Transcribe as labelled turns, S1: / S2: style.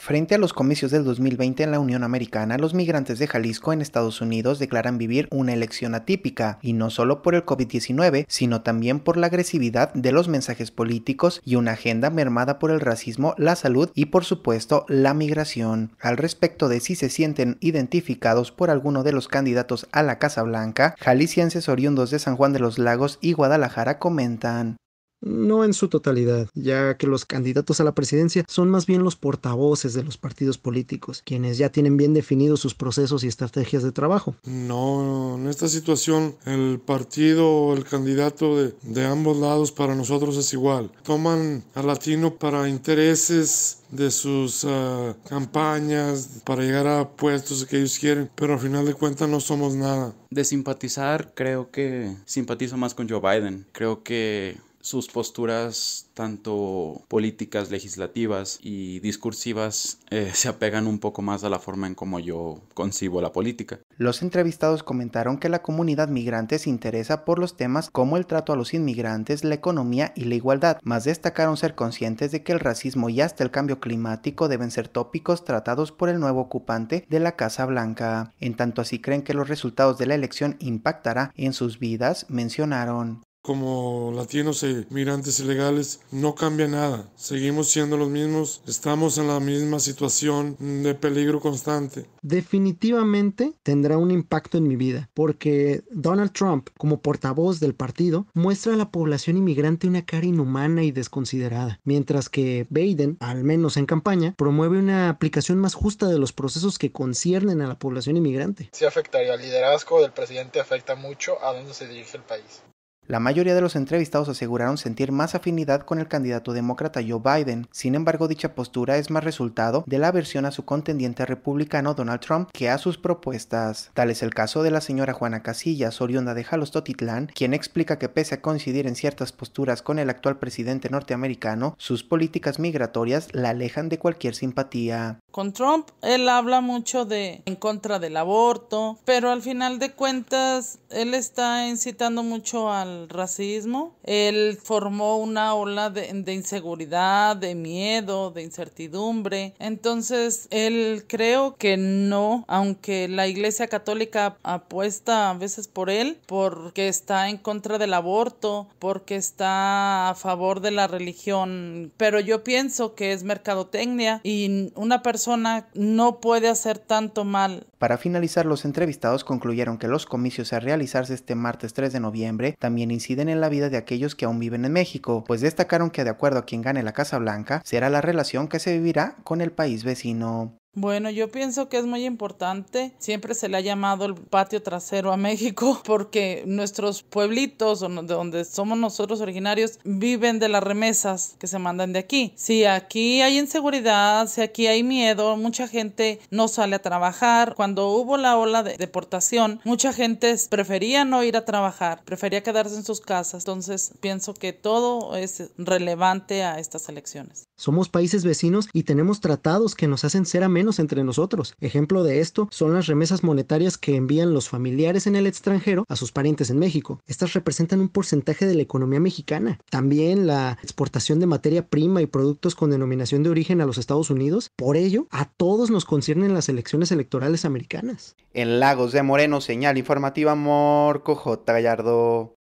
S1: Frente a los comicios del 2020 en la Unión Americana, los migrantes de Jalisco en Estados Unidos declaran vivir una elección atípica, y no solo por el COVID-19, sino también por la agresividad de los mensajes políticos y una agenda mermada por el racismo, la salud y por supuesto la migración. Al respecto de si se sienten identificados por alguno de los candidatos a la Casa Blanca, jaliscienses oriundos de San Juan de los Lagos y Guadalajara comentan
S2: no en su totalidad, ya que los candidatos a la presidencia son más bien los portavoces de los partidos políticos, quienes ya tienen bien definidos sus procesos y estrategias de trabajo.
S3: No, en esta situación el partido, o el candidato de, ambos lados para nosotros es igual. Toman a latino para intereses de sus ah, campañas para llegar a puestos que ellos quieren, pero al final de cuentas no somos nada.
S4: De simpatizar, creo que simpatizo más con Joe Biden. Creo que sus posturas tanto políticas, legislativas y discursivas eh, se apegan un poco más a la forma en como yo concibo la política.
S1: Los entrevistados comentaron que la comunidad migrante se interesa por los temas como el trato a los inmigrantes, la economía y la igualdad, más destacaron ser conscientes de que el racismo y hasta el cambio climático deben ser tópicos tratados por el nuevo ocupante de la Casa Blanca. En tanto así creen que los resultados de la elección impactará en sus vidas, mencionaron
S3: como latinos e inmigrantes ilegales no cambia nada. Seguimos siendo los mismos, estamos en la misma situación de peligro constante.
S2: Definitivamente tendrá un impacto en mi vida, porque Donald Trump, como portavoz del partido, muestra a la población inmigrante una cara inhumana y desconsiderada, mientras que Biden, al menos en campaña, promueve una aplicación más justa de los procesos que conciernen a la población inmigrante.
S4: Si afectaría, al liderazgo del presidente afecta mucho a dónde se dirige el país.
S1: La mayoría de los entrevistados aseguraron sentir más afinidad con el candidato demócrata Joe Biden. Sin embargo, dicha postura es más resultado de la aversión a su contendiente republicano Donald Trump que a sus propuestas. Tal es el caso de la señora Juana Casillas, oriunda de Jalostotitlán, quien explica que pese a coincidir en ciertas posturas con el actual presidente norteamericano, sus políticas migratorias la alejan de cualquier simpatía
S4: con Trump. Él habla mucho de en contra del aborto, pero al final de cuentas él está incitando mucho al racismo. Él formó una ola de, de inseguridad, de miedo, de incertidumbre. Entonces él creo que no, aunque la Iglesia Católica apuesta a veces por él, porque está en contra del aborto, porque está a favor de la religión, pero yo pienso que es mercadotecnia y una persona persona no puede hacer tanto mal.
S1: Para finalizar, los entrevistados concluyeron que los comicios a realizarse este martes 3 de noviembre también inciden en la vida de aquellos que aún viven en México, pues destacaron que de acuerdo a quien gane la Casa Blanca, será la relación que se vivirá con el país vecino.
S4: Bueno, yo pienso que es muy importante. Siempre se le ha llamado el patio trasero a México porque nuestros pueblitos, donde somos nosotros originarios, viven de las remesas que se mandan de aquí. Si aquí hay inseguridad, si aquí hay miedo, mucha gente no sale a trabajar. Cuando hubo la ola de deportación, mucha gente prefería no ir a trabajar, prefería quedarse en sus casas. Entonces, pienso que todo es relevante a estas elecciones.
S2: Somos países vecinos y tenemos tratados que nos hacen ser amigos menos entre nosotros. Ejemplo de esto son las remesas monetarias que envían los familiares en el extranjero a sus parientes en México. Estas representan un porcentaje de la economía mexicana. También la exportación de materia prima y productos con denominación de origen a los Estados Unidos. Por ello, a todos nos conciernen las elecciones electorales americanas.
S1: En Lagos de Moreno, señal informativa Morco J. Gallardo.